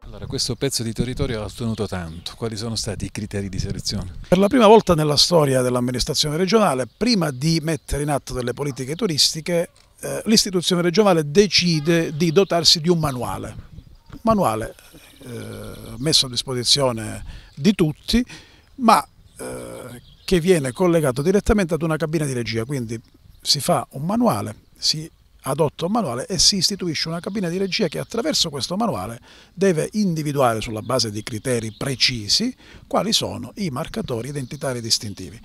Allora, questo pezzo di territorio ha ottenuto tanto. Quali sono stati i criteri di selezione? Per la prima volta nella storia dell'amministrazione regionale, prima di mettere in atto delle politiche turistiche, eh, l'istituzione regionale decide di dotarsi di un manuale. Un manuale eh, messo a disposizione di tutti, ma eh, che viene collegato direttamente ad una cabina di regia. Quindi si fa un manuale, si adotta un manuale e si istituisce una cabina di regia che attraverso questo manuale deve individuare sulla base di criteri precisi quali sono i marcatori identitari distintivi.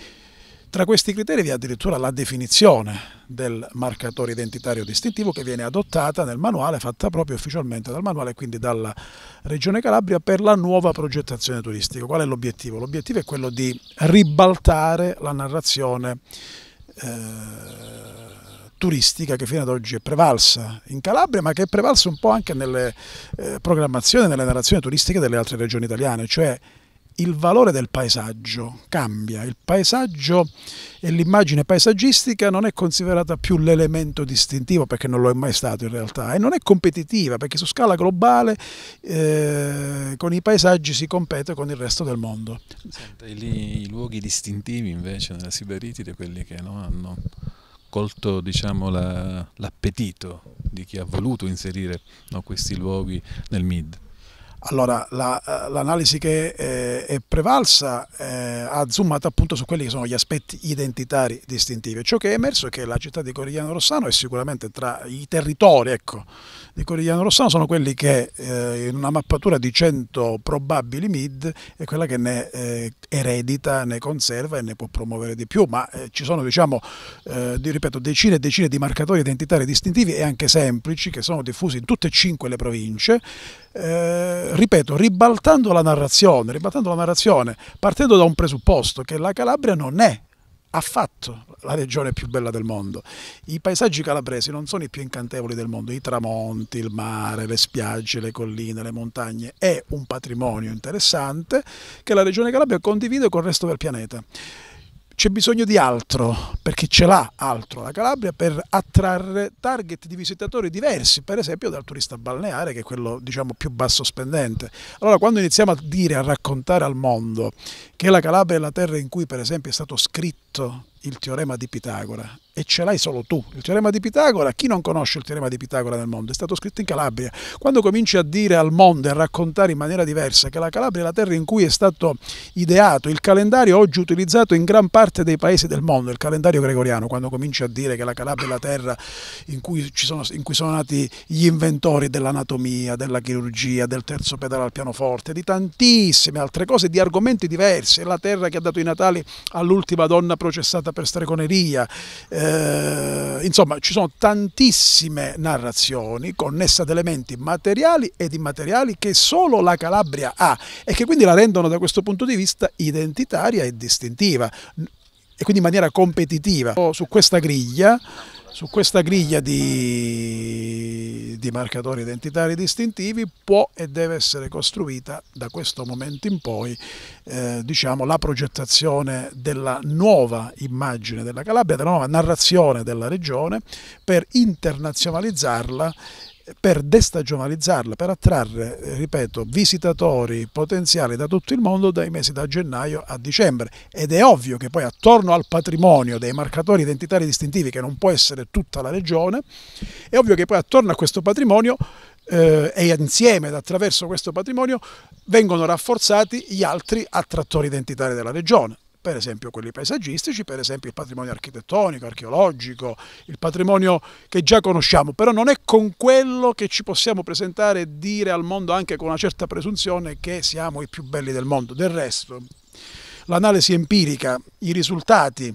Tra questi criteri vi è addirittura la definizione del marcatore identitario distintivo che viene adottata nel manuale, fatta proprio ufficialmente dal manuale e quindi dalla Regione Calabria per la nuova progettazione turistica. Qual è l'obiettivo? L'obiettivo è quello di ribaltare la narrazione eh, turistica che fino ad oggi è prevalsa in Calabria, ma che è prevalsa un po' anche nelle eh, programmazioni, nelle narrazioni turistiche delle altre regioni italiane, cioè il valore del paesaggio cambia, il paesaggio e l'immagine paesaggistica non è considerata più l'elemento distintivo perché non lo è mai stato in realtà e non è competitiva perché su scala globale eh, con i paesaggi si compete con il resto del mondo. Senta, i, i luoghi distintivi invece nella eh, Siberitide, quelli che no, hanno colto diciamo, l'appetito di chi ha voluto inserire no, questi luoghi nel MID? Allora, la, eh, l'analisi che eh, è prevalsa eh, ha zoomato appunto su quelli che sono gli aspetti identitari distintivi. Ciò che è emerso è che la città di Corigliano Rossano è sicuramente tra i territori ecco, di Corigliano Rossano sono quelli che eh, in una mappatura di 100 probabili MID è quella che ne eh, eredita, ne conserva e ne può promuovere di più, ma eh, ci sono diciamo, di, ripeto, decine e decine di marcatori identitari distintivi e anche semplici che sono diffusi in tutte e cinque le province ripeto, ribaltando la narrazione, ribaltando la narrazione, partendo da un presupposto che la Calabria non è affatto la regione più bella del mondo. I paesaggi calabresi non sono i più incantevoli del mondo, i tramonti, il mare, le spiagge, le colline, le montagne, è un patrimonio interessante che la regione Calabria condivide con il resto del pianeta c'è bisogno di altro, perché ce l'ha altro la Calabria per attrarre target di visitatori diversi, per esempio dal turista balneare che è quello diciamo, più basso spendente. Allora quando iniziamo a dire, a raccontare al mondo che la Calabria è la terra in cui per esempio è stato scritto il teorema di Pitagora e ce l'hai solo tu. Il teorema di Pitagora, chi non conosce il teorema di Pitagora nel mondo? È stato scritto in Calabria. Quando cominci a dire al mondo e a raccontare in maniera diversa che la Calabria è la terra in cui è stato ideato il calendario oggi utilizzato in gran parte dei paesi del mondo, il calendario gregoriano, quando cominci a dire che la Calabria è la terra in cui, sono, in cui sono nati gli inventori dell'anatomia, della chirurgia, del terzo pedale al pianoforte, di tantissime altre cose, di argomenti diversi, è la terra che ha dato i natali all'ultima donna processata per stregoneria, eh, eh, insomma, ci sono tantissime narrazioni connesse ad elementi materiali ed immateriali che solo la Calabria ha e che quindi la rendono da questo punto di vista identitaria e distintiva e quindi in maniera competitiva. Su questa griglia, su questa griglia di, di marcatori identitari distintivi può e deve essere costruita da questo momento in poi eh, diciamo, la progettazione della nuova immagine della Calabria, della nuova narrazione della regione per internazionalizzarla per destagionalizzarla, per attrarre, eh, ripeto, visitatori potenziali da tutto il mondo dai mesi da gennaio a dicembre. Ed è ovvio che poi attorno al patrimonio dei marcatori identitari distintivi, che non può essere tutta la regione, è ovvio che poi attorno a questo patrimonio eh, e insieme ed attraverso questo patrimonio vengono rafforzati gli altri attrattori identitari della regione per esempio quelli paesaggistici, per esempio il patrimonio architettonico, archeologico, il patrimonio che già conosciamo, però non è con quello che ci possiamo presentare e dire al mondo anche con una certa presunzione che siamo i più belli del mondo. Del resto, l'analisi empirica, i risultati,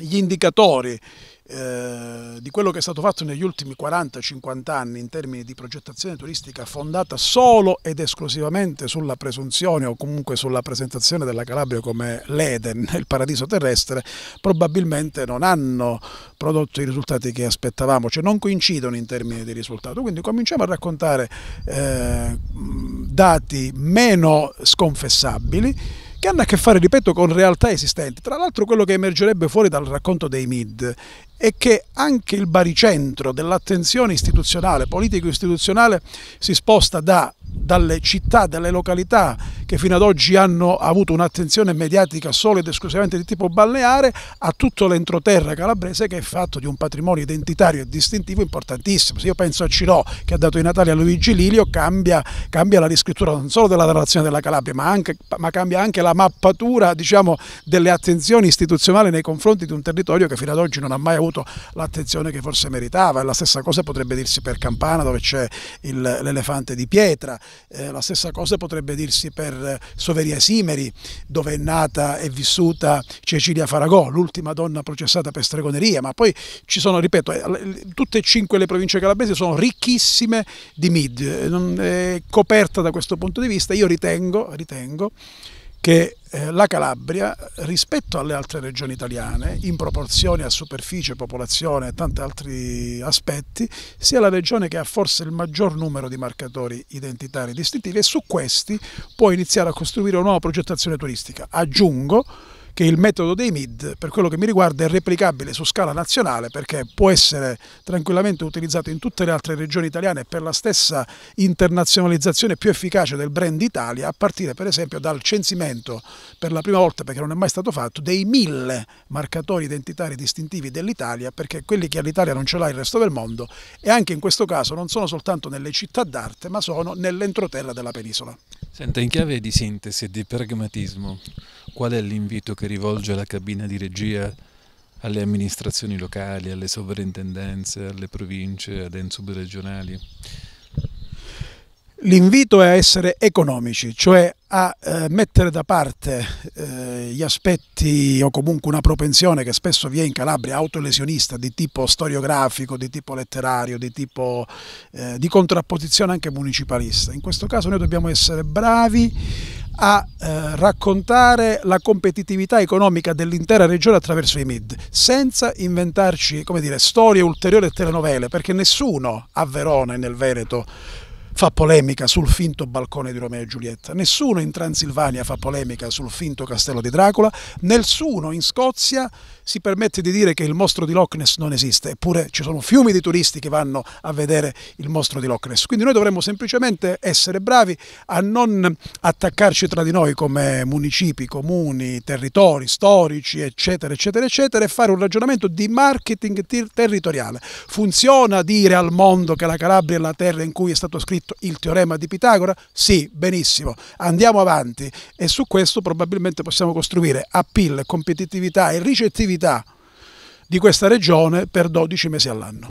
gli indicatori, eh, di quello che è stato fatto negli ultimi 40-50 anni in termini di progettazione turistica fondata solo ed esclusivamente sulla presunzione o comunque sulla presentazione della Calabria come l'Eden, il paradiso terrestre, probabilmente non hanno prodotto i risultati che aspettavamo, cioè non coincidono in termini di risultato. Quindi cominciamo a raccontare eh, dati meno sconfessabili che hanno a che fare, ripeto, con realtà esistenti. Tra l'altro quello che emergerebbe fuori dal racconto dei MID è che anche il baricentro dell'attenzione istituzionale, politico-istituzionale, si sposta da, dalle città, dalle località che fino ad oggi hanno avuto un'attenzione mediatica solo ed esclusivamente di tipo balneare, a tutto l'entroterra calabrese che è fatto di un patrimonio identitario e distintivo importantissimo. Se io penso a Cirò che ha dato i Natali a Luigi Lilio, cambia, cambia la riscrittura non solo della narrazione della Calabria, ma, anche, ma cambia anche la mappatura diciamo, delle attenzioni istituzionali nei confronti di un territorio che fino ad oggi non ha mai avuto l'attenzione che forse meritava. E la stessa cosa potrebbe dirsi per Campana, dove c'è l'elefante di pietra, eh, la stessa cosa potrebbe dirsi per per Soveria Simeri, dove è nata e vissuta Cecilia Faragò, l'ultima donna processata per stregoneria, ma poi ci sono, ripeto, eh, tutte e cinque le province calabresi sono ricchissime di MID, eh, eh, coperta da questo punto di vista, io ritengo, ritengo che eh, la Calabria rispetto alle altre regioni italiane, in proporzione a superficie, popolazione e tanti altri aspetti, sia la regione che ha forse il maggior numero di marcatori identitari distintivi e su questi può iniziare a costruire una nuova progettazione turistica. Aggiungo che il metodo dei MID, per quello che mi riguarda, è replicabile su scala nazionale perché può essere tranquillamente utilizzato in tutte le altre regioni italiane per la stessa internazionalizzazione più efficace del brand Italia, a partire per esempio dal censimento per la prima volta, perché non è mai stato fatto, dei mille marcatori identitari distintivi dell'Italia, perché quelli che all'Italia non ce l'ha il resto del mondo e anche in questo caso non sono soltanto nelle città d'arte, ma sono nell'entroterra della penisola. Senta, in chiave di sintesi e di pragmatismo, qual è l'invito che rivolge la cabina di regia alle amministrazioni locali, alle sovrintendenze, alle province, ad ensub regionali? L'invito è a essere economici, cioè a eh, mettere da parte eh, gli aspetti o comunque una propensione che spesso vi è in Calabria autolesionista di tipo storiografico, di tipo letterario, di tipo eh, di contrapposizione anche municipalista. In questo caso noi dobbiamo essere bravi a eh, raccontare la competitività economica dell'intera regione attraverso i MID, senza inventarci come dire, storie ulteriori e telenovele, perché nessuno a Verona e nel Veneto fa polemica sul finto balcone di Romeo e Giulietta, nessuno in Transilvania fa polemica sul finto castello di Dracula, nessuno in Scozia si permette di dire che il mostro di Loch Ness non esiste, eppure ci sono fiumi di turisti che vanno a vedere il mostro di Loch Ness. Quindi noi dovremmo semplicemente essere bravi a non attaccarci tra di noi come municipi, comuni, territori storici, eccetera, eccetera, eccetera, e fare un ragionamento di marketing territoriale. Funziona dire al mondo che la Calabria è la terra in cui è stato scritto il teorema di Pitagora? Sì, benissimo, andiamo avanti e su questo probabilmente possiamo costruire appeal, competitività e ricettività di questa regione per 12 mesi all'anno.